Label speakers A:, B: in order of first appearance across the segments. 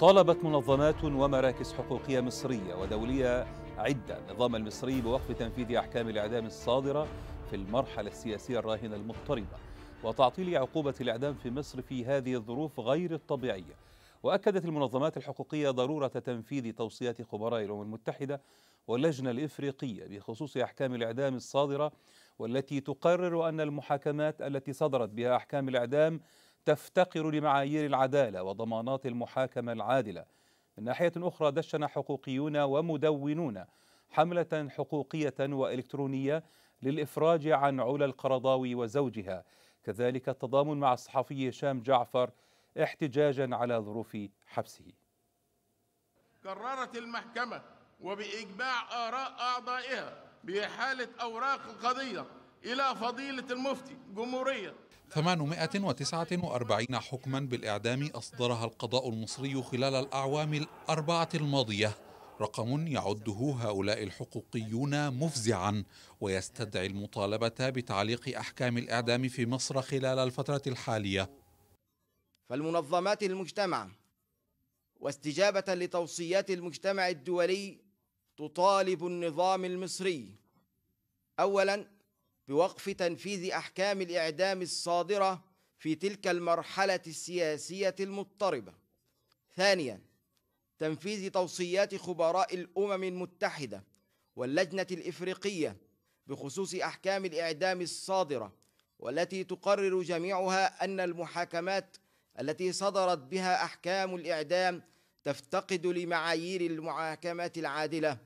A: طالبت منظمات ومراكز حقوقية مصرية ودولية عدة النظام المصري بوقف تنفيذ أحكام الإعدام الصادرة في المرحلة السياسية الراهنة المضطربة وتعطيل عقوبة الإعدام في مصر في هذه الظروف غير الطبيعية وأكدت المنظمات الحقوقية ضرورة تنفيذ توصيات خبراء الأمم المتحدة واللجنة الإفريقية بخصوص أحكام الإعدام الصادرة والتي تقرر أن المحاكمات التي صدرت بها أحكام الإعدام تفتقر لمعايير العداله وضمانات المحاكمه العادله من ناحيه اخرى دشن حقوقيون ومدونون حمله حقوقيه والكترونيه للافراج عن علا القرضاوي وزوجها كذلك التضامن مع الصحفي هشام جعفر احتجاجا على ظروف حبسه
B: قررت المحكمة وبإجماع آراء أعضائها بإحالة أوراق القضية إلى فضيلة المفتي جمهورية
C: 849 حكما بالإعدام أصدرها القضاء المصري خلال الأعوام الأربعة الماضية رقم يعده هؤلاء الحقوقيون مفزعا ويستدعي المطالبة بتعليق أحكام الإعدام في مصر خلال الفترة الحالية
D: فالمنظمات المجتمع واستجابة لتوصيات المجتمع الدولي تطالب النظام المصري أولاً بوقف تنفيذ أحكام الإعدام الصادرة في تلك المرحلة السياسية المضطربة ثانيا تنفيذ توصيات خبراء الأمم المتحدة واللجنة الإفريقية بخصوص أحكام الإعدام الصادرة والتي تقرر جميعها أن المحاكمات التي صدرت بها أحكام الإعدام تفتقد لمعايير المحاكمة العادلة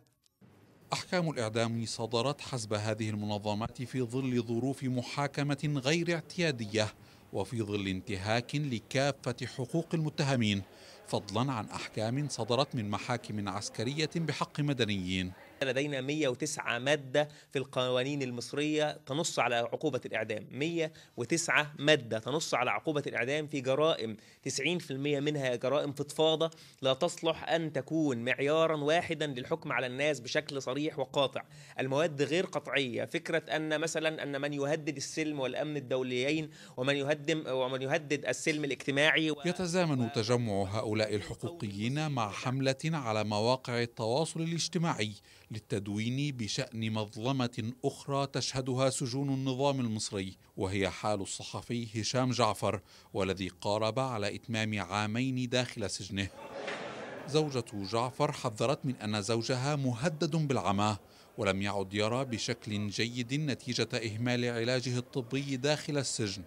C: أحكام الإعدام صدرت حسب هذه المنظمات في ظل ظروف محاكمة غير اعتيادية وفي ظل انتهاك لكافة حقوق المتهمين فضلا عن أحكام صدرت من محاكم عسكرية بحق مدنيين
A: لدينا
D: 109 مادة في القوانين المصرية تنص على عقوبة الإعدام 109 مادة تنص على عقوبة الإعدام في جرائم 90% منها جرائم فضفاضة لا تصلح أن تكون معيارا واحدا للحكم على الناس بشكل صريح وقاطع المواد غير قطعية فكرة أن مثلا أن من يهدد السلم والأمن الدوليين ومن يهدم ومن يهدد السلم الاجتماعي و...
C: يتزامن تجمع هؤلاء الحقوقيين مع حملة على مواقع التواصل الاجتماعي للتدوين بشأن مظلمة أخرى تشهدها سجون النظام المصري وهي حال الصحفي هشام جعفر والذي قارب على إتمام عامين داخل سجنه زوجة جعفر حذرت من أن زوجها مهدد بالعمى ولم يعد يرى بشكل جيد نتيجة إهمال علاجه الطبي داخل السجن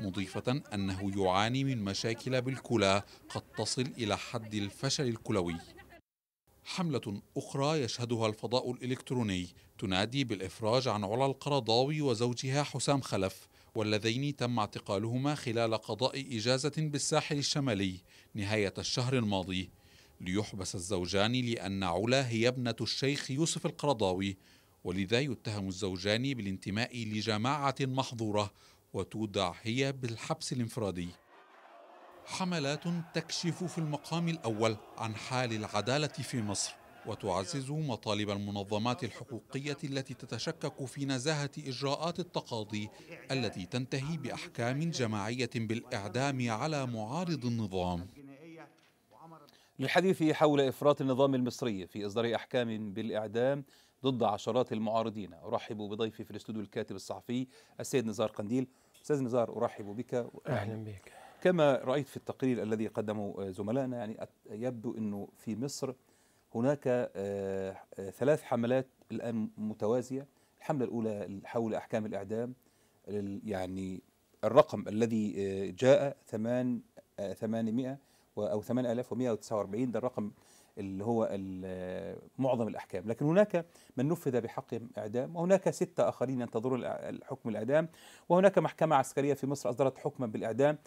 C: مضيفة أنه يعاني من مشاكل بالكلى قد تصل إلى حد الفشل الكلوي حملة أخرى يشهدها الفضاء الإلكتروني تنادي بالإفراج عن علا القرضاوي وزوجها حسام خلف واللذين تم اعتقالهما خلال قضاء إجازة بالساحل الشمالي نهاية الشهر الماضي ليحبس الزوجان لأن علا هي ابنة الشيخ يوسف القرضاوي ولذا يتهم الزوجان بالانتماء لجماعة محظورة وتودع هي بالحبس الانفرادي حملات تكشف في المقام الأول عن حال العدالة في مصر وتعزز مطالب المنظمات الحقوقية التي تتشكك في نزاهة إجراءات التقاضي التي
A: تنتهي بأحكام جماعية بالإعدام على معارض النظام للحديث حول إفراط النظام المصري في إصدار أحكام بالإعدام ضد عشرات المعارضين أرحب بضيفي في الاستوديو الكاتب الصحفي السيد نزار قنديل أستاذ نزار أرحب بك أهلا بك كما رأيت في التقرير الذي قدمه آه، زملائنا يعني يبدو أنه في مصر هناك آه، آه، ثلاث حملات الآن متوازية الحملة الأولى حول أحكام الإعدام يعني الرقم الذي جاء 8 800 أو 8149 ده الرقم اللي هو معظم الأحكام لكن هناك من نفذ بحقهم إعدام وهناك ستة آخرين ينتظرون الحكم الإعدام وهناك محكمة عسكرية في مصر أصدرت حكما بالإعدام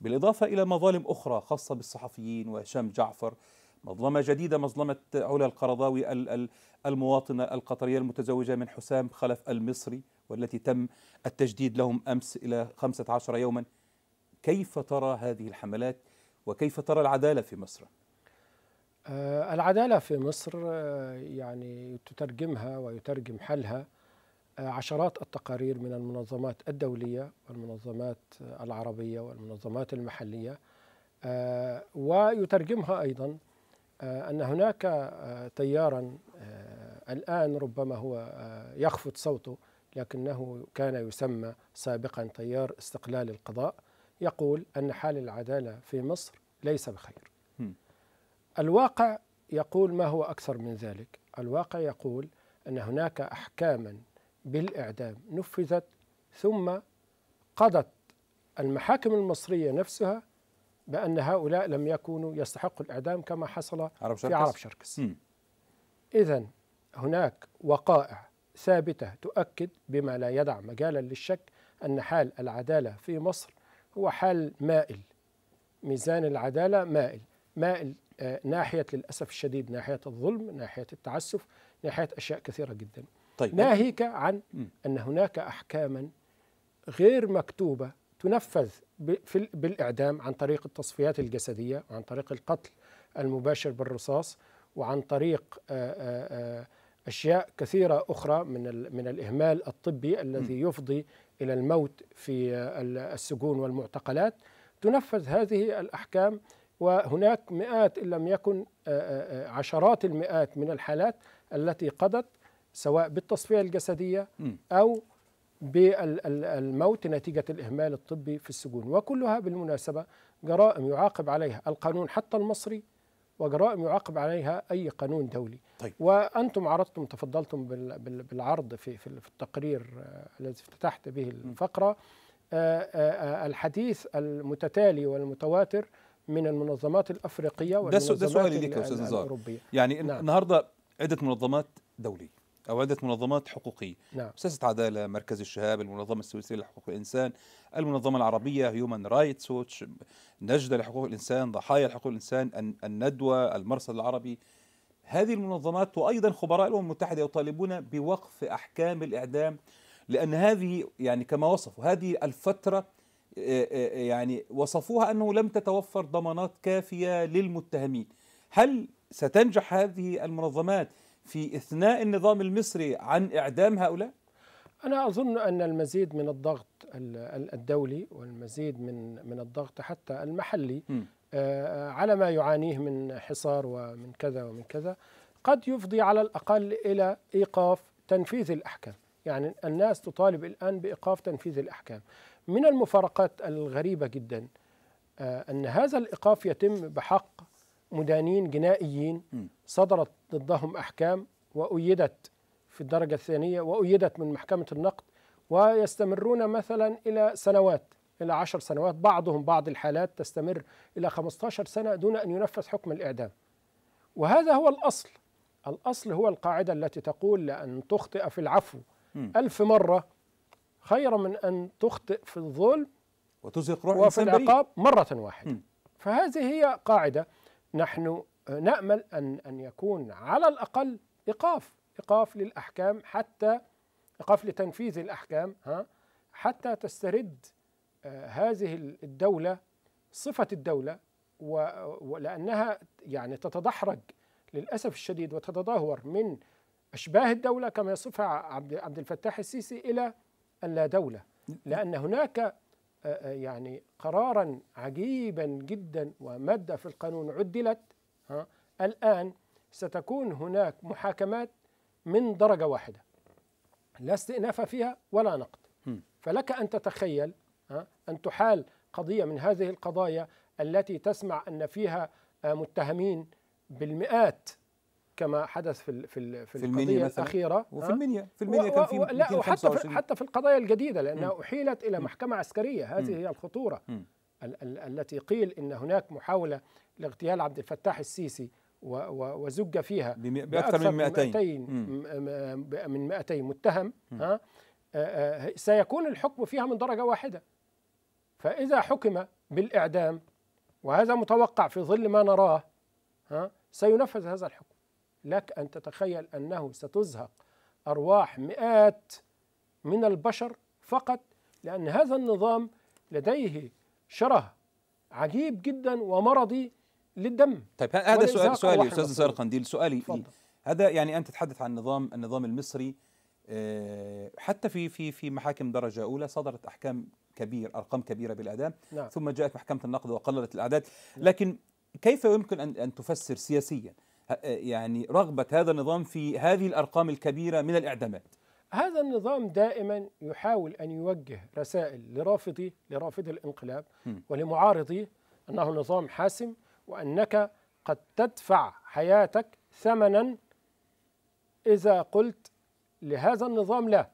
A: بالإضافة إلى مظالم أخرى خاصة بالصحفيين وهشام جعفر مظلمة جديدة مظلمة علا القرضاوي المواطنة القطرية المتزوجة من حسام خلف المصري والتي تم التجديد لهم أمس إلى 15 يوما كيف ترى هذه الحملات وكيف ترى العدالة في مصر؟
D: آه، العدالة في مصر آه، يعني تترجمها ويترجم حلها عشرات التقارير من المنظمات الدولية والمنظمات العربية والمنظمات المحلية آه، ويترجمها أيضا آه، أن هناك آه، تيارا الآن ربما هو يخفض صوته لكنه كان يسمى سابقا تيار استقلال القضاء يقول أن حال العدالة في مصر ليس بخير الواقع يقول ما هو أكثر من ذلك الواقع يقول أن هناك أحكاما بالإعدام نفذت ثم قضت المحاكم المصرية نفسها بأن هؤلاء لم يكونوا يستحقوا الإعدام كما حصل عرب في عرب شركس إذا هناك وقائع ثابتة تؤكد بما لا يدع مجالا للشك أن حال العدالة في مصر هو حال مائل ميزان العدالة مائل مائل آه، ناحية للأسف الشديد ناحية الظلم ناحية التعسف ناحية أشياء كثيرة جدا طيب. ناهيك عن أن هناك أحكاما غير مكتوبة تنفذ بالإعدام عن طريق التصفيات الجسدية وعن طريق القتل المباشر بالرصاص وعن طريق آه، آه، آه، أشياء كثيرة أخرى من من الإهمال الطبي الذي يفضي إلى الموت في السجون والمعتقلات تنفذ هذه الأحكام وهناك مئات إن لم يكن عشرات المئات من الحالات التي قضت سواء بالتصفية الجسدية أو بالموت نتيجة الإهمال الطبي في السجون وكلها بالمناسبة جرائم يعاقب عليها القانون حتى المصري وجرائم يعاقب عليها أي قانون دولي طيب. وأنتم عرضتم تفضلتم بالعرض في, في التقرير آه، الذي افتتحت به الفقرة آه، آه، الحديث المتتالي والمتواتر من المنظمات الأفريقية والمنظمات ده سؤالي ليك يا أستاذ نزار يعني نعم.
A: النهاردة عدة منظمات دولية أو عدة منظمات حقوقية نعم. مؤسسة عدالة مركز الشهاب المنظمة السويسرية لحقوق الإنسان المنظمة العربية هيومن رايتس ووتش نجدة لحقوق الإنسان ضحايا حقوق الإنسان الندوة المرصد العربي هذه المنظمات وأيضا خبراء الأمم المتحدة يطالبون بوقف أحكام الإعدام لأن هذه يعني كما وصفوا هذه الفترة يعني وصفوها أنه لم تتوفر ضمانات كافية للمتهمين هل ستنجح هذه المنظمات في إثناء النظام
D: المصري عن إعدام هؤلاء؟ أنا أظن أن المزيد من الضغط الدولي والمزيد من من الضغط حتى المحلي م. آه، آه، على ما يعانيه من حصار ومن كذا ومن كذا قد يفضي على الأقل إلى إيقاف تنفيذ الأحكام يعني الناس تطالب الآن بإيقاف تنفيذ الأحكام من المفارقات الغريبة جدا آه، أن هذا الإيقاف يتم بحق مدانين جنائيين صدرت ضدهم أحكام وأيدت في الدرجة الثانية وأيدت من محكمة النقد ويستمرون مثلا إلى سنوات إلى عشر سنوات بعضهم بعض الحالات تستمر إلى 15 سنة دون أن ينفذ حكم الإعدام وهذا هو الأصل الأصل هو القاعدة التي تقول لأن تخطئ في العفو م. ألف مرة خير من أن تخطئ في الظلم
B: وتزهق روح وفي العقاب
D: مرة واحدة فهذه هي قاعدة نحن نامل ان ان يكون على الاقل ايقاف ايقاف للاحكام حتى ايقاف لتنفيذ الاحكام ها حتى تسترد آه، هذه الدوله صفه الدوله ولانها يعني تتدحرج للاسف الشديد وتتدهور من اشباه الدوله كما يصفها عبد الفتاح السيسي الى اللا دوله لان هناك يعني قرارا عجيبا جدا ومادة في القانون عدلت ها الآن ستكون هناك محاكمات من درجة واحدة لا استئناف فيها ولا نقد فلك أن تتخيل ها أن تحال قضية من هذه القضايا التي تسمع أن فيها متهمين بالمئات كما حدث في في في, في القضيه الاخيره وفي المنيا في المنيا كان في لا وحتى في حتى في القضايا الجديده لانها م. احيلت الى محكمه عسكريه هذه م. هي الخطوره م. ال ال التي قيل ان هناك محاوله لاغتيال عبد الفتاح السيسي وزج فيها باكثر من 200 من 200 متهم ها سيكون الحكم فيها من درجه واحده فاذا حكم بالاعدام وهذا متوقع في ظل ما نراه ها سينفذ هذا الحكم لك أن تتخيل أنه ستزهق أرواح مئات من البشر فقط لأن هذا النظام لديه شره عجيب جدا ومرضي للدم طيب هذا سؤال سؤالي استاذ نصير
A: قنديل سؤالي فضل. هذا يعني انت تتحدث عن نظام النظام المصري آه، حتى في في في محاكم درجه اولى صدرت احكام كبير ارقام كبيره بالاعدام نعم. ثم جاءت محكمه النقد وقللت الاعداد نعم. لكن كيف يمكن ان ان تفسر سياسيا آه، يعني رغبة هذا النظام في هذه الأرقام الكبيرة من الإعدامات
D: هذا النظام دائما يحاول أن يوجه رسائل لرافضي لرافضي الانقلاب ولمعارضيه أنه نظام حاسم وأنك قد تدفع حياتك ثمنا إذا قلت لهذا النظام لا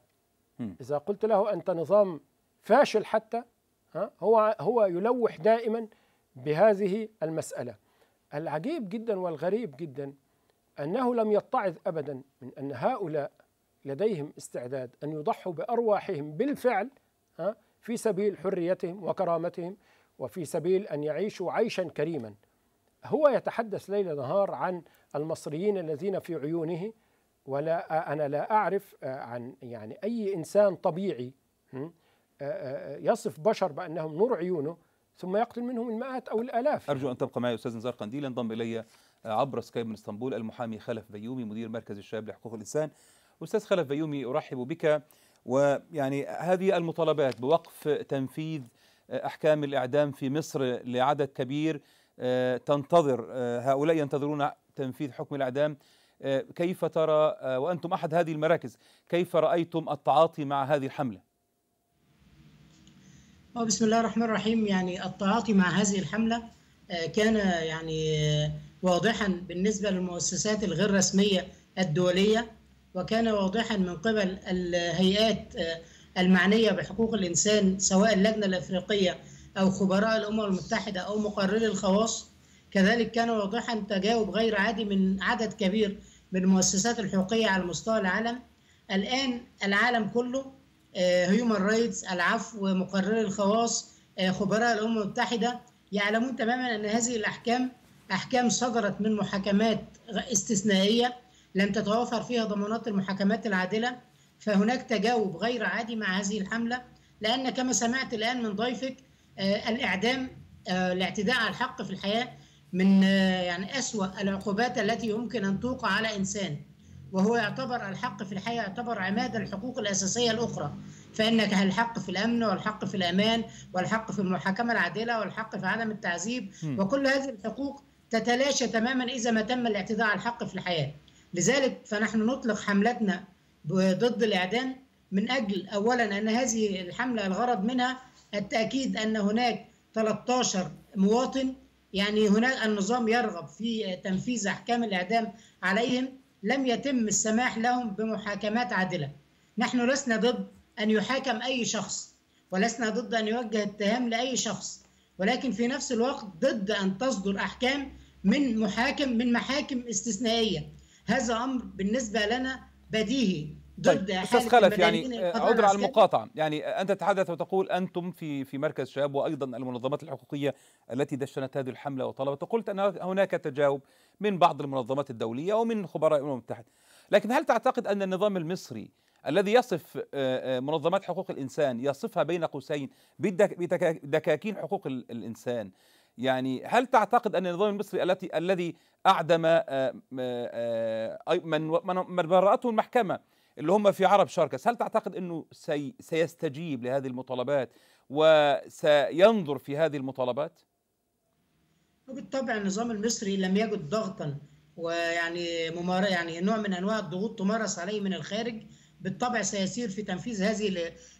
D: إذا قلت له أنت نظام فاشل حتى هو هو يلوح دائما بهذه المسألة العجيب جدا والغريب جدا أنه لم يتعظ أبدا من أن هؤلاء لديهم استعداد أن يضحوا بأرواحهم بالفعل في سبيل حريتهم وكرامتهم وفي سبيل أن يعيشوا عيشا كريما هو يتحدث ليل نهار عن المصريين الذين في عيونه ولا أنا لا أعرف آه، عن يعني أي إنسان طبيعي آه، آه، يصف بشر بأنهم نور عيونه ثم يقتل منهم المئات أو الآلاف
A: أرجو أن تبقى معي أستاذ نزار قنديل انضم إلي عبر سكايب من اسطنبول المحامي خلف بيومي مدير مركز الشباب لحقوق الإنسان أستاذ خلف بيومي أرحب بك ويعني هذه المطالبات بوقف تنفيذ أحكام الإعدام في مصر لعدد كبير آه، تنتظر آه، هؤلاء ينتظرون تنفيذ حكم الإعدام آه، كيف ترى وأنتم أحد هذه المراكز كيف رأيتم التعاطي مع هذه الحملة؟
E: آه، بسم الله الرحمن الرحيم يعني التعاطي مع هذه الحملة آه، كان يعني آه، واضحا بالنسبة للمؤسسات الغير رسمية الدولية وكان واضحا من قبل الهيئات المعنية بحقوق الإنسان سواء اللجنة الأفريقية أو خبراء الأمم المتحدة أو مقرري الخواص كذلك كان واضحا تجاوب غير عادي من عدد كبير من المؤسسات الحقوقية على مستوى العالم الآن العالم كله هيومن آه، رايتس العفو مقرر الخواص آه، خبراء الامم المتحده يعلمون تماما ان هذه الاحكام احكام صدرت من محاكمات استثنائيه لم تتوافر فيها ضمانات المحاكمات العادله فهناك تجاوب غير عادي مع هذه الحمله لان كما سمعت الان من ضيفك آه، الاعدام الاعتداء على الحق في الحياه من يعني اسوا العقوبات التي يمكن ان توقع على انسان وهو يعتبر الحق في الحياة يعتبر عماد الحقوق الأساسية الأخرى فإنك الحق في الأمن والحق في الأمان والحق في المحاكمة العادلة والحق في عدم التعذيب وكل هذه الحقوق تتلاشى تماما إذا ما تم الاعتداء على الحق في الحياة لذلك فنحن نطلق حملتنا ضد الإعدام من أجل أولا أن هذه الحملة الغرض منها التأكيد أن هناك 13 مواطن يعني هناك النظام يرغب في تنفيذ أحكام الإعدام عليهم لم يتم السماح لهم بمحاكمات عادلة نحن لسنا ضد أن يحاكم أي شخص ولسنا ضد أن يوجه اتهام لأي شخص ولكن في نفس الوقت ضد أن تصدر أحكام من محاكم من محاكم استثنائية هذا أمر بالنسبة لنا بديهي ضد طيب. استاذ خلف يعني آه، عذر على
A: المقاطعه يعني آه، انت تتحدث وتقول انتم في في مركز شباب وايضا المنظمات الحقوقيه التي دشنت هذه الحمله وطلبت وقلت ان هناك تجاوب من بعض المنظمات الدولية ومن خبراء الأمم المتحدة لكن هل تعتقد أن النظام المصري الذي يصف آه، آه، منظمات حقوق الإنسان يصفها بين قوسين بدكاكين حقوق الإنسان يعني هل تعتقد أن النظام المصري التي الذي أعدم آه، من من برأته المحكمة اللي هم في عرب شاركس هل تعتقد أنه سيستجيب لهذه المطالبات وسينظر في هذه المطالبات؟
E: وبالطبع النظام المصري لم يجد ضغطا ويعني ممار... يعني نوع من انواع الضغوط تمارس عليه من الخارج بالطبع سيسير في تنفيذ هذه ال...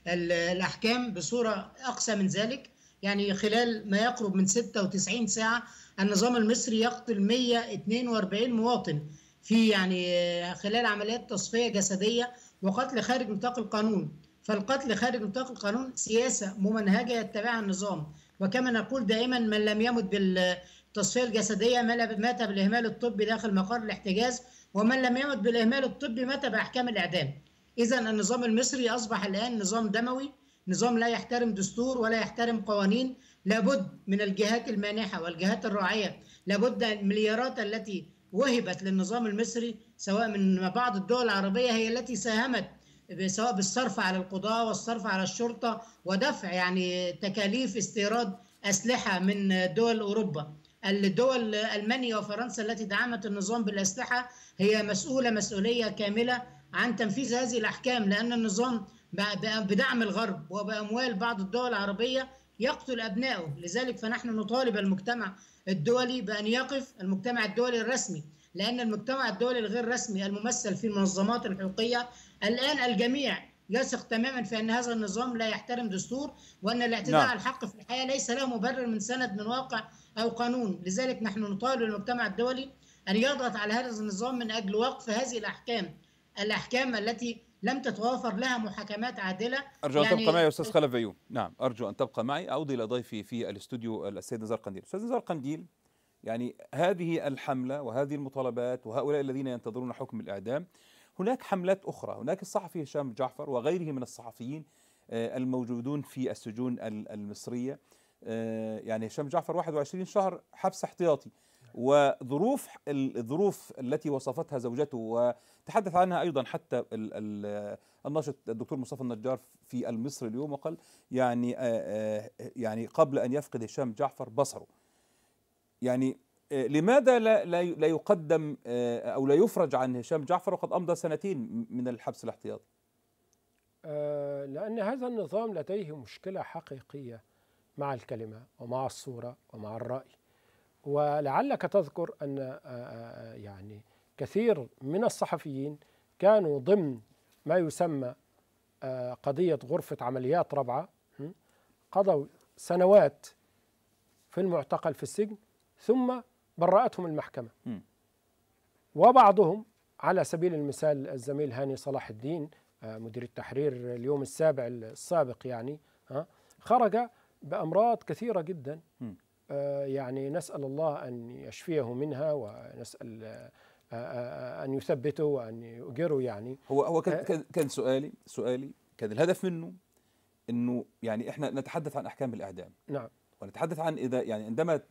E: ال... الاحكام بصوره اقسى من ذلك يعني خلال ما يقرب من 96 ساعه النظام المصري يقتل 142 مواطن في يعني خلال عمليات تصفيه جسديه وقتل خارج نطاق القانون فالقتل خارج نطاق القانون سياسه ممنهجه يتبعها النظام وكما نقول دائما من لم يمت بال التصفيه الجسديه مات بالاهمال الطبي داخل مقر الاحتجاز ومن لم يمت بالاهمال الطبي مات باحكام الاعدام اذا النظام المصري اصبح الان نظام دموي نظام لا يحترم دستور ولا يحترم قوانين لابد من الجهات المانحه والجهات الراعيه لابد المليارات التي وهبت للنظام المصري سواء من بعض الدول العربيه هي التي ساهمت سواء بالصرف على القضاء والصرف على الشرطه ودفع يعني تكاليف استيراد اسلحه من دول اوروبا الدول المانيا وفرنسا التي دعمت النظام بالاسلحه هي مسؤوله مسؤوليه كامله عن تنفيذ هذه الاحكام لان النظام بدعم الغرب وباموال بعض الدول العربيه يقتل ابنائه لذلك فنحن نطالب المجتمع الدولي بان يقف المجتمع الدولي الرسمي لان المجتمع الدولي الغير رسمي الممثل في المنظمات الحقوقيه الان الجميع يثق تماما في ان هذا النظام لا يحترم دستور وان الاعتداء نعم. على الحق في الحياه ليس له مبرر من سند من واقع أو قانون لذلك نحن نطالب المجتمع الدولي أن يضغط على هذا النظام من أجل وقف هذه الأحكام الأحكام التي لم تتوافر لها محاكمات عادلة أرجو يعني أن تبقى يعني معي يا أستاذ خلف
A: فيو نعم أرجو أن تبقى معي أعود إلى ضيفي في الاستوديو السيد نزار قنديل أستاذ نزار قنديل يعني هذه الحملة وهذه المطالبات وهؤلاء الذين ينتظرون حكم الإعدام هناك حملات أخرى هناك الصحفي هشام جعفر وغيره من الصحفيين آه، الموجودون في السجون المصرية آه، يعني هشام جعفر 21 شهر حبس احتياطي وظروف الظروف التي وصفتها زوجته وتحدث عنها ايضا حتى الناشط الدكتور مصطفى النجار في المصري اليوم وقال يعني آه، آه، يعني قبل ان يفقد هشام جعفر بصره يعني لماذا لا لا يقدم او لا يفرج عن هشام جعفر وقد امضى سنتين من الحبس الاحتياطي
D: لان هذا النظام لديه مشكله حقيقيه مع الكلمة ومع الصورة ومع الرأي ولعلك تذكر أن آه، آه، يعني كثير من الصحفيين كانوا ضمن ما يسمى آه، قضية غرفة عمليات رابعة قضوا سنوات في المعتقل في السجن ثم برأتهم المحكمة وبعضهم على سبيل المثال الزميل هاني صلاح الدين مدير التحرير اليوم السابع السابق يعني خرج بأمراض كثيرة جدا آه، يعني نسأل الله أن يشفيه منها ونسأل آه، آه، أن يثبته وأن يؤجره يعني هو هو كان
A: كان سؤالي سؤالي كان الهدف منه انه يعني احنا نتحدث عن احكام الاعدام نعم ونتحدث عن اذا يعني عندما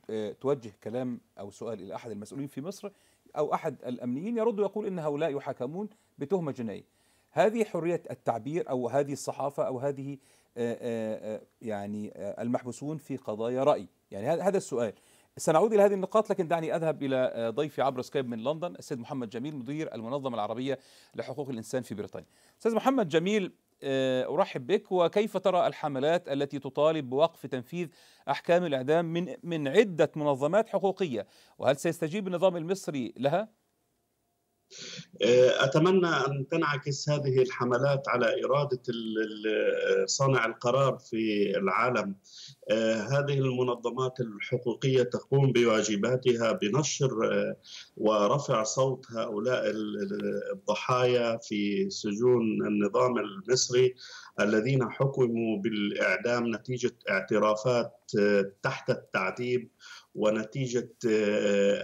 A: توجه كلام او سؤال الى احد المسؤولين في مصر او احد الامنيين يرد ويقول ان هؤلاء يحاكمون بتهمه جنائيه هذه حريه التعبير او هذه الصحافه او هذه آه، آه، آه، يعني المحبوسون في قضايا رأي يعني هذا السؤال سنعود إلى هذه النقاط لكن دعني أذهب إلى ضيفي عبر سكايب من لندن السيد محمد جميل مدير المنظمة العربية لحقوق الإنسان في بريطانيا سيد محمد جميل أرحب بك وكيف ترى الحملات التي تطالب بوقف تنفيذ أحكام الإعدام من من عدة منظمات حقوقية وهل سيستجيب
B: النظام المصري لها؟ أتمنى أن تنعكس هذه الحملات على إرادة صانع القرار في العالم آه، هذه المنظمات الحقوقية تقوم بواجباتها بنشر آه، ورفع صوت هؤلاء الضحايا في سجون النظام المصري الذين حكموا بالإعدام نتيجة اعترافات آه، تحت التعذيب ونتيجة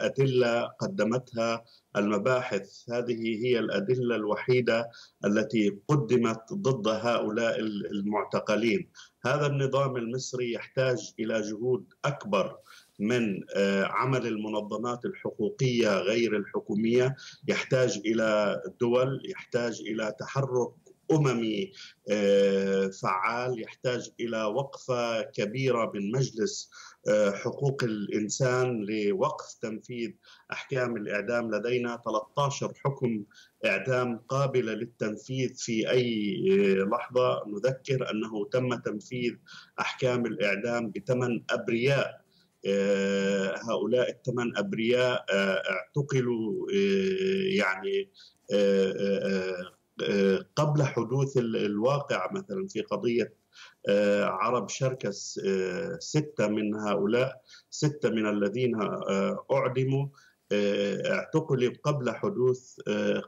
B: أدلة قدمتها المباحث هذه هي الادله الوحيده التي قدمت ضد هؤلاء المعتقلين هذا النظام المصري يحتاج الى جهود اكبر من آه، عمل المنظمات الحقوقيه غير الحكوميه يحتاج الى دول يحتاج الى تحرك اممي آه، فعال يحتاج الى وقفه كبيره من مجلس آه، حقوق الإنسان لوقف تنفيذ أحكام الإعدام لدينا 13 حكم إعدام قابلة للتنفيذ في أي آه، لحظة نذكر أنه تم تنفيذ أحكام الإعدام بثمن أبرياء آه، هؤلاء الثمان أبرياء اعتقلوا يعني قبل حدوث الواقع مثلا في قضية آه، عرب شركس آه، ستة من هؤلاء ستة من الذين آه، أعدموا اعتقلوا قبل حدوث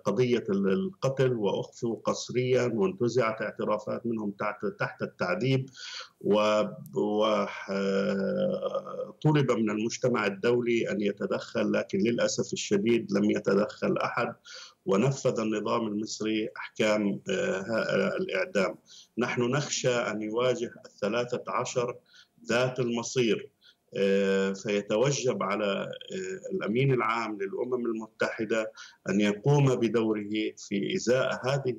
B: قضية القتل وأخفوا قسريا وانتزعت اعترافات منهم تحت التعذيب وطلب من المجتمع الدولي أن يتدخل لكن للأسف الشديد لم يتدخل أحد ونفذ النظام المصري احكام آه، الاعدام نحن نخشى ان يواجه الثلاثه عشر ذات المصير آه، فيتوجب على آه، الامين العام للامم المتحده ان يقوم بدوره في ازاء هذه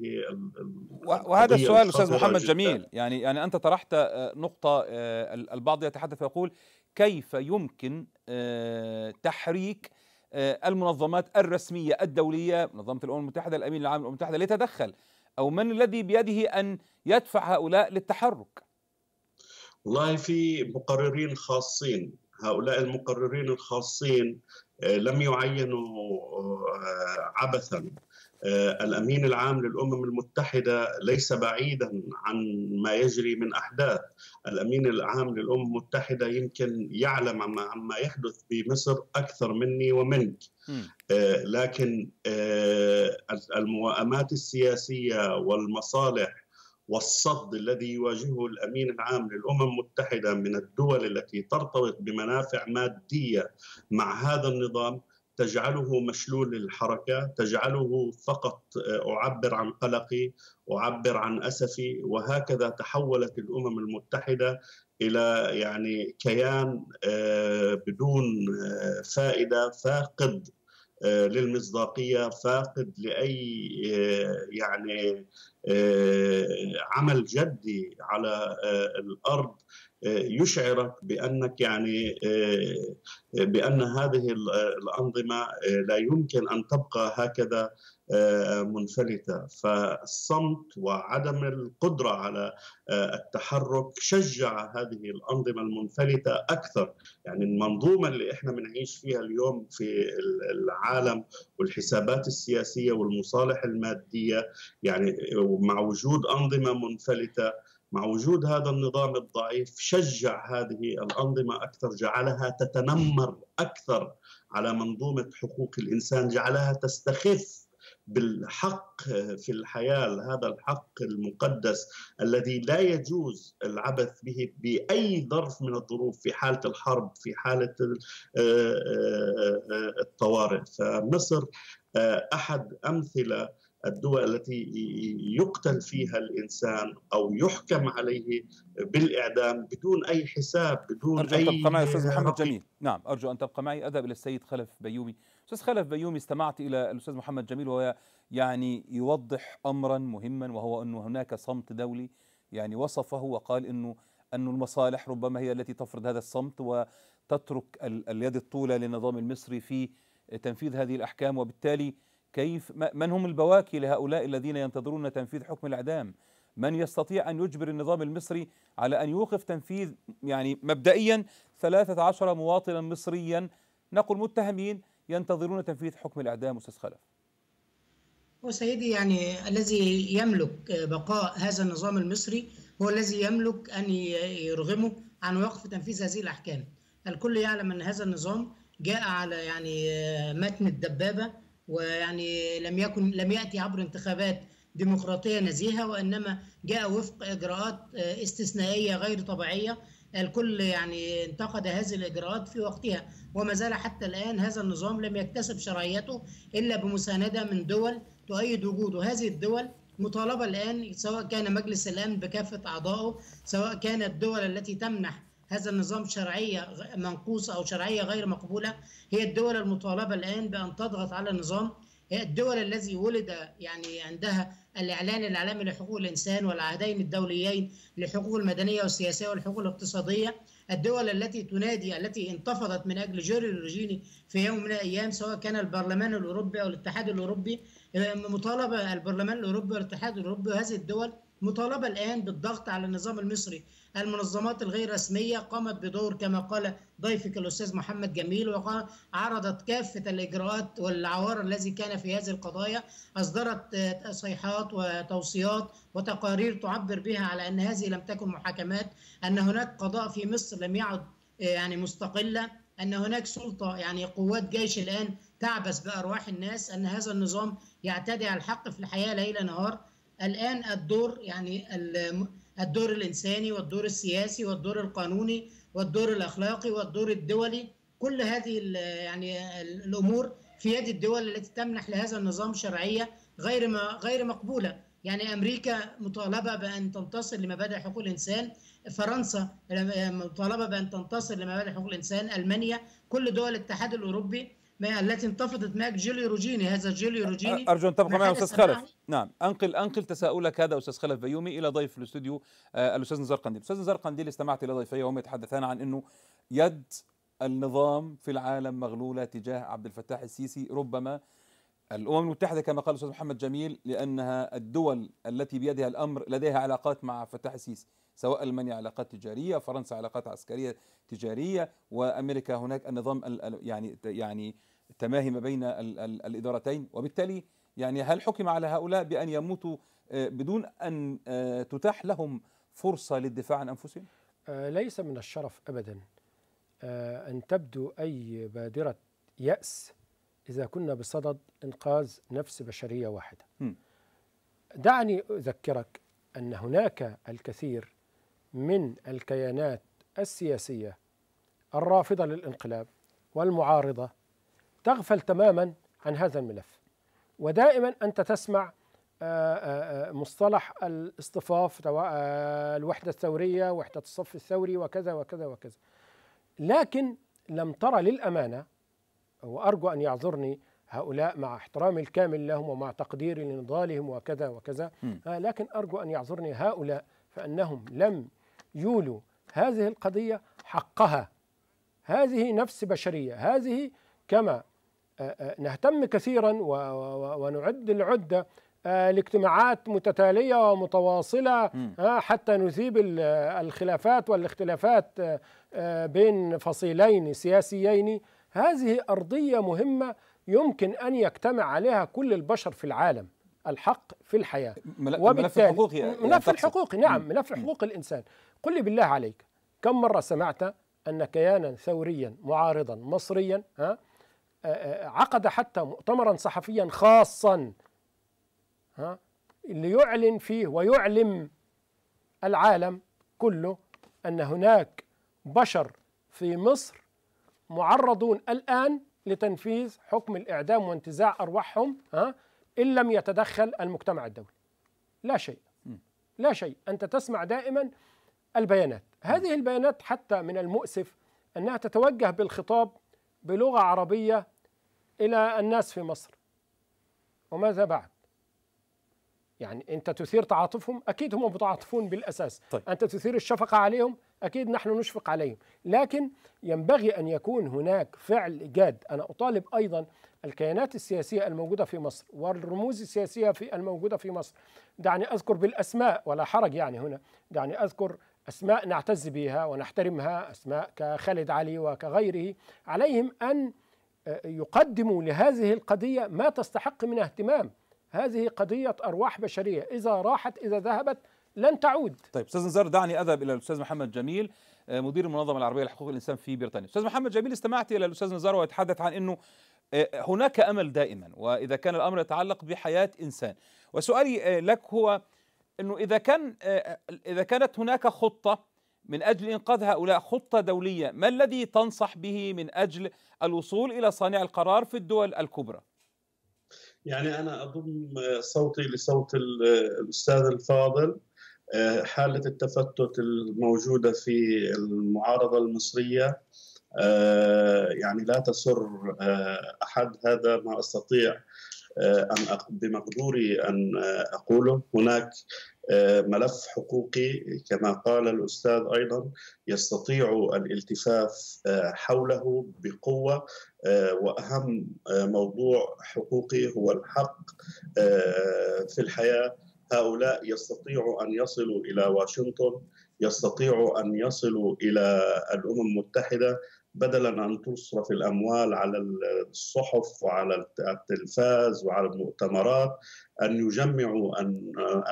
B: وهذا السؤال استاذ محمد جداً.
A: جميل يعني يعني انت طرحت نقطه البعض يتحدث ويقول كيف يمكن تحريك آه، المنظمات الرسمية الدولية منظمة الأمم المتحدة الأمين العام للأمم المتحدة ليتدخل
B: أو من الذي بيده أن يدفع هؤلاء للتحرك والله في مقررين خاصين هؤلاء المقررين الخاصين آه، لم يعينوا آه، عبثا آه، الامين العام للامم المتحده ليس بعيدا عن ما يجري من احداث الامين العام للامم المتحده يمكن يعلم عما يحدث في مصر اكثر مني ومنك آه، لكن آه، الموائمات السياسيه والمصالح والصد الذي يواجهه الامين العام للامم المتحده من الدول التي ترتبط بمنافع ماديه مع هذا النظام تجعله مشلول الحركه تجعله فقط آه، اعبر عن قلقي اعبر عن اسفي وهكذا تحولت الامم المتحده الى يعني كيان آه، بدون آه، فائده فاقد للمصداقيه فاقد لاي يعني عمل جدي على الارض آه، يشعرك بانك يعني آه، آه، بان هذه الانظمه لا يمكن ان تبقى هكذا منفلته فالصمت وعدم القدره على التحرك شجع هذه الانظمه المنفلته اكثر يعني المنظومه اللي احنا بنعيش فيها اليوم في العالم والحسابات السياسيه والمصالح الماديه يعني مع وجود انظمه منفلته مع وجود هذا النظام الضعيف شجع هذه الأنظمة أكثر جعلها تتنمر أكثر على منظومة حقوق الإنسان جعلها تستخف بالحق في الحياة هذا الحق المقدس الذي لا يجوز العبث به بأي ظرف من الظروف في حالة الحرب في حالة آه، آه، آه، الطوارئ فمصر أحد أمثلة الدول التي يقتل فيها الانسان او يحكم عليه بالاعدام بدون اي حساب بدون أرجو اي أن تبقى معي استاذ محمد جميل
A: نعم ارجو ان تبقى معي اذهب الى السيد خلف بيومي استاذ خلف بيومي استمعت الى الاستاذ محمد جميل وهو يعني يوضح امرا مهما وهو انه هناك صمت دولي يعني وصفه وقال انه أن المصالح ربما هي التي تفرض هذا الصمت وتترك اليد الطولة للنظام المصري في تنفيذ هذه الأحكام وبالتالي كيف من هم البواكي لهؤلاء الذين ينتظرون تنفيذ حكم الإعدام من يستطيع أن يجبر النظام المصري على أن يوقف تنفيذ يعني مبدئيا 13 مواطنا مصريا نقل متهمين ينتظرون تنفيذ حكم الإعدام أستاذ خلف
E: هو سيدي يعني الذي يملك بقاء هذا النظام المصري هو الذي يملك ان يرغمه عن وقف تنفيذ هذه الاحكام. الكل يعلم ان هذا النظام جاء على يعني متن الدبابه ويعني لم يكن لم ياتي عبر انتخابات ديمقراطيه نزيهه وانما جاء وفق اجراءات آه، استثنائيه غير طبيعيه الكل يعني انتقد هذه الاجراءات في وقتها وما زال حتى الان هذا النظام لم يكتسب شرعيته الا بمسانده من دول تؤيد وجوده هذه الدول مطالبه الان سواء كان مجلس الامن بكافه اعضائه سواء كانت الدول التي تمنح هذا النظام شرعيه منقوصه او شرعيه غير مقبوله هي الدول المطالبه الان بان تضغط على النظام هي الدول الذي ولد يعني عندها الاعلان العالمي لحقوق الانسان والعهدين الدوليين لحقوق المدنيه والسياسيه والحقوق الاقتصاديه الدول التي تنادي التي انتفضت من اجل جوري روجيني في يوم من الايام سواء كان البرلمان الاوروبي او الاتحاد الاوروبي آه، مطالبه البرلمان الاوروبي والاتحاد الاوروبي وهذه الدول مطالبه الان بالضغط على النظام المصري المنظمات الغير رسمية قامت بدور كما قال ضيفك الأستاذ محمد جميل وعرضت كافة الإجراءات والعوار الذي كان في هذه القضايا أصدرت تصيحات وتوصيات وتقارير تعبر بها على أن هذه لم تكن محاكمات أن هناك قضاء في مصر لم يعد يعني مستقلة ان هناك سلطه يعني قوات جيش الان تعبث بارواح الناس ان هذا النظام يعتدي على الحق في الحياه ليل نهار الان الدور يعني الدور الإنساني والدور السياسي والدور القانوني والدور الأخلاقي والدور الدولي كل هذه يعني الأمور في يد الدول التي تمنح لهذا النظام شرعية غير ما غير مقبولة يعني أمريكا مطالبة بأن تنتصر لمبادئ حقوق الإنسان فرنسا مطالبة بأن تنتصر لمبادئ حقوق الإنسان ألمانيا كل دول الاتحاد الأوروبي التي انتفضت معك جيلي روجيني هذا جيلي روجيني ارجو ان تبقى معي استاذ خلف
A: نعم انقل انقل تساؤلك هذا استاذ خلف بيومي الى ضيف الاستوديو آه الاستاذ نزار قنديل استاذ نزار قنديل استمعت الى ضيفي وهم يتحدثان عن انه يد النظام في العالم مغلوله تجاه عبد الفتاح السيسي ربما الامم المتحده كما قال الاستاذ محمد جميل لانها الدول التي بيدها الامر لديها علاقات مع فتاح السيسي سواء المانيا علاقات تجاريه فرنسا علاقات عسكريه تجاريه وامريكا هناك النظام يعني يعني تماهي ما بين الادارتين وبالتالي يعني هل حكم على هؤلاء بان يموتوا آه، بدون ان آه، تتاح لهم فرصه للدفاع عن انفسهم؟
D: آه، ليس من الشرف ابدا ان تبدو اي بادره ياس إذا كنا بصدد إنقاذ نفس بشرية واحدة م. دعني أذكرك أن هناك الكثير من الكيانات السياسيه الرافضه للانقلاب والمعارضه تغفل تماما عن هذا الملف ودائما انت تسمع آه، آه، آه، مصطلح الاصطفاف الوحده الثوريه وحده الصف الثوري وكذا وكذا وكذا لكن لم ترى للامانه وارجو ان يعذرني هؤلاء مع احترامي الكامل لهم ومع تقديري لنضالهم وكذا وكذا لكن ارجو ان يعذرني هؤلاء فانهم لم يولوا هذه القضية حقها هذه نفس بشرية هذه كما آه، آه، نهتم كثيرا ونعد العدة آه، لاجتماعات متتالية ومتواصلة حتى نذيب الخلافات والاختلافات بين فصيلين سياسيين هذه أرضية مهمة يمكن أن يجتمع عليها كل البشر في العالم الحق في الحياة ملف الحقوق يعني ملف الحقوقي نعم ملف حقوق الإنسان قل لي بالله عليك كم مرة سمعت أن كيانا ثوريا معارضا مصريا ها آه، آه، عقد حتى مؤتمرا صحفيا خاصا ها اللي يعلن فيه ويعلم العالم كله أن هناك بشر في مصر معرضون الآن لتنفيذ حكم الإعدام وانتزاع أرواحهم ها إن لم يتدخل المجتمع الدولي لا شيء لا شيء أنت تسمع دائما البيانات هذه البيانات حتى من المؤسف أنها تتوجه بالخطاب بلغة عربية إلى الناس في مصر وماذا بعد يعني أنت تثير تعاطفهم أكيد هم متعاطفون بالأساس طيب. أنت تثير الشفقة عليهم أكيد نحن نشفق عليهم لكن ينبغي أن يكون هناك فعل جاد أنا أطالب أيضا الكيانات السياسية الموجودة في مصر والرموز السياسية في الموجودة في مصر دعني أذكر بالأسماء ولا حرج يعني هنا دعني أذكر أسماء نعتز بها ونحترمها أسماء كخالد علي وكغيره عليهم أن آه، يقدموا لهذه القضية ما تستحق من اهتمام هذه قضية أرواح بشرية إذا راحت إذا ذهبت لن تعود
A: طيب استاذ نزار دعني اذهب الى الاستاذ محمد جميل آه، مدير المنظمه العربيه لحقوق الانسان في بريطانيا استاذ محمد جميل استمعت الى الاستاذ نزار ويتحدث عن انه آه، هناك امل دائما واذا كان الامر يتعلق بحياه انسان وسؤالي آه، لك هو انه اذا كان اذا كانت هناك خطه من اجل انقاذ هؤلاء خطه دوليه ما الذي تنصح به من اجل الوصول الى صانع القرار في الدول الكبرى
B: يعني انا اضم صوتي لصوت الاستاذ الفاضل حالة التفتت الموجودة في المعارضة المصرية آه، يعني لا تسر آه، أحد هذا ما أستطيع آه، أن بمقدوري أن أقوله هناك ملف حقوقي كما قال الأستاذ أيضا يستطيع الالتفاف حوله بقوة وأهم موضوع حقوقي هو الحق في الحياة هؤلاء يستطيعوا ان يصلوا الى واشنطن يستطيعوا ان يصلوا الى الامم المتحده بدلا ان تصرف الاموال على الصحف وعلى التلفاز وعلى المؤتمرات ان يجمعوا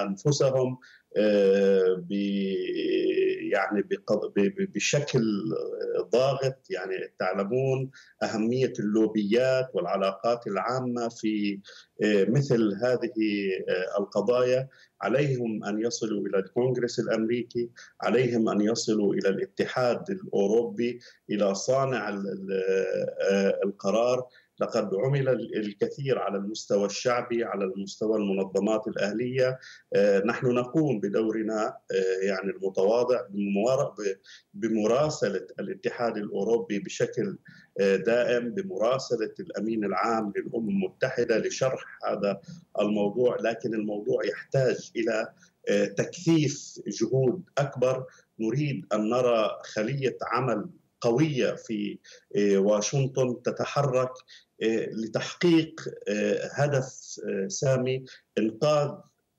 B: انفسهم آه، يعني بشكل ضاغط يعني تعلمون أهمية اللوبيات والعلاقات العامة في آه، مثل هذه آه، القضايا عليهم أن يصلوا إلى الكونغرس الأمريكي عليهم أن يصلوا إلى الاتحاد الأوروبي إلى صانع آه، القرار لقد عمل الكثير على المستوى الشعبي على المستوى المنظمات الأهلية آه، نحن نقوم بدورنا آه، يعني المتواضع بمراسلة الاتحاد الأوروبي بشكل آه، دائم بمراسلة الأمين العام للأمم المتحدة لشرح هذا الموضوع لكن الموضوع يحتاج إلى تكثيف جهود أكبر نريد أن نرى خلية عمل قويه في آه، واشنطن تتحرك آه، لتحقيق آه، هدف سامي انقاذ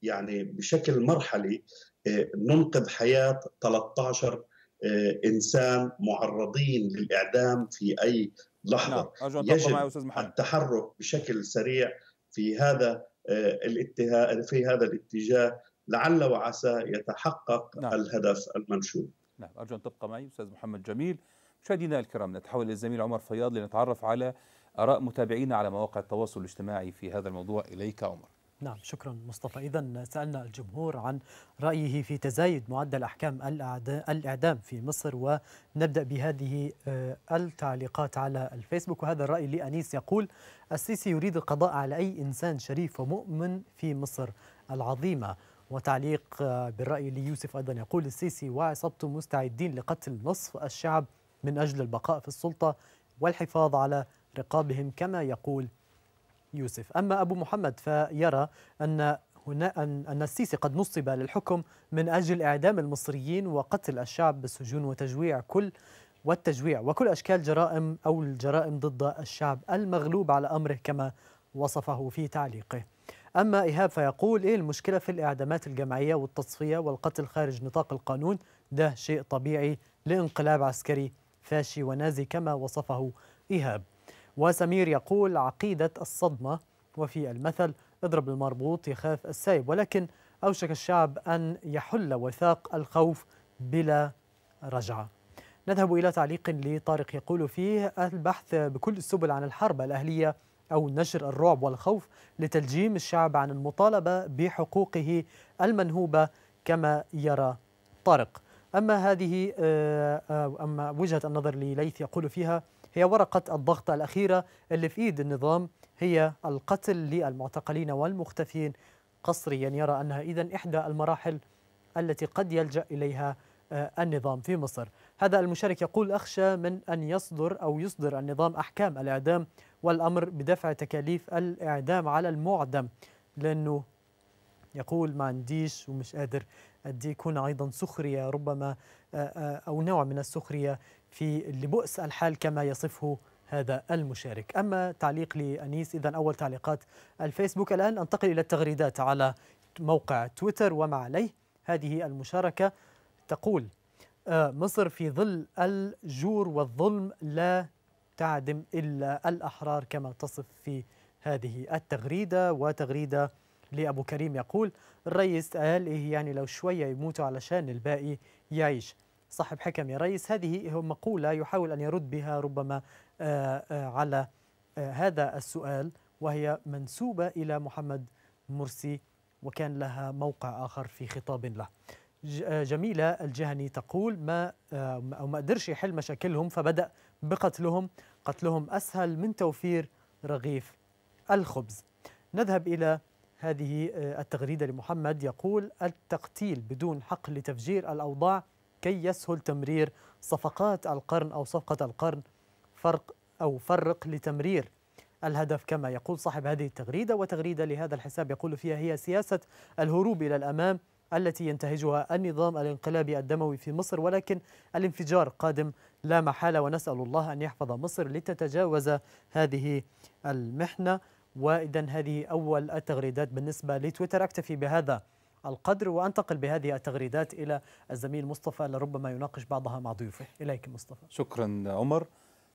B: يعني بشكل مرحلي ننقذ حياه 13 انسان معرضين للاعدام في اي لحظه نعم. يجب التحرك بشكل سريع في هذا الاتجاه في هذا الاتجاه لعل وعسى يتحقق نعم. الهدف المنشود
A: نعم ارجو ان تبقى معي استاذ محمد جميل مشاهدينا الكرام نتحول للزميل عمر فياض لنتعرف على آراء متابعينا على مواقع التواصل الاجتماعي في هذا الموضوع إليك عمر
F: نعم شكرا مصطفى إذا سألنا الجمهور عن رأيه في تزايد معدل أحكام الإعدام في مصر ونبدأ بهذه آه، التعليقات على الفيسبوك وهذا الرأي لأنيس يقول السيسي يريد القضاء على أي إنسان شريف ومؤمن في مصر العظيمة وتعليق آه، بالرأي ليوسف أيضا يقول السيسي وعصابته مستعدين لقتل نصف الشعب من أجل البقاء في السلطة والحفاظ على رقابهم كما يقول يوسف أما أبو محمد فيرى أن هنا أن السيسي قد نصب للحكم من أجل إعدام المصريين وقتل الشعب بالسجون وتجويع كل والتجويع وكل أشكال جرائم أو الجرائم ضد الشعب المغلوب على أمره كما وصفه في تعليقه أما إيهاب فيقول إيه المشكلة في الإعدامات الجماعية والتصفية والقتل خارج نطاق القانون ده شيء طبيعي لانقلاب عسكري فاشي ونازي كما وصفه إيهاب وسمير يقول عقيدة الصدمة وفي المثل اضرب المربوط يخاف السايب ولكن أوشك الشعب أن يحل وثاق الخوف بلا رجعة نذهب إلى تعليق لطارق يقول فيه البحث بكل السبل عن الحرب الأهلية أو نشر الرعب والخوف لتلجيم الشعب عن المطالبة بحقوقه المنهوبة كما يرى طارق أما هذه آه، آه، أما وجهة النظر لليث يقول فيها هي ورقة الضغط الأخيرة اللي في إيد النظام هي القتل للمعتقلين والمختفين قصريا يرى أنها إذا إحدى المراحل التي قد يلجأ إليها آه، النظام في مصر هذا المشارك يقول أخشى من أن يصدر أو يصدر النظام أحكام الإعدام والأمر بدفع تكاليف الإعدام على المعدم لأنه يقول ما عنديش ومش قادر يكون أيضا سخرية ربما أو نوع من السخرية في لبؤس الحال كما يصفه هذا المشارك أما تعليق لأنيس إذا أول تعليقات الفيسبوك الآن أنتقل إلى التغريدات على موقع تويتر وما عليه هذه المشاركة تقول مصر في ظل الجور والظلم لا تعدم إلا الأحرار كما تصف في هذه التغريدة وتغريدة لأبو كريم يقول الريس قال إيه يعني لو شوية يموتوا علشان الباقي يعيش صاحب حكم يا ريس هذه مقولة يحاول أن يرد بها ربما آه، آه، على آه، هذا السؤال وهي منسوبة إلى محمد مرسي وكان لها موقع آخر في خطاب له جميلة الجهني تقول ما أو ما قدرش يحل مشاكلهم فبدأ بقتلهم قتلهم أسهل من توفير رغيف الخبز نذهب إلى هذه آه، التغريدة لمحمد يقول التقتيل بدون حق لتفجير الأوضاع كي يسهل تمرير صفقات القرن أو صفقة القرن فرق أو فرق لتمرير الهدف كما يقول صاحب هذه التغريدة وتغريدة لهذا الحساب يقول فيها هي سياسة الهروب إلى الأمام التي ينتهجها النظام الانقلابي الدموي في مصر ولكن الانفجار قادم لا محالة ونسأل الله أن يحفظ مصر لتتجاوز هذه المحنة وإذا هذه أول التغريدات بالنسبة لتويتر أكتفي بهذا القدر وأنتقل بهذه التغريدات إلى الزميل مصطفى لربما يناقش بعضها مع ضيوفه إليك مصطفى
A: شكرا عمر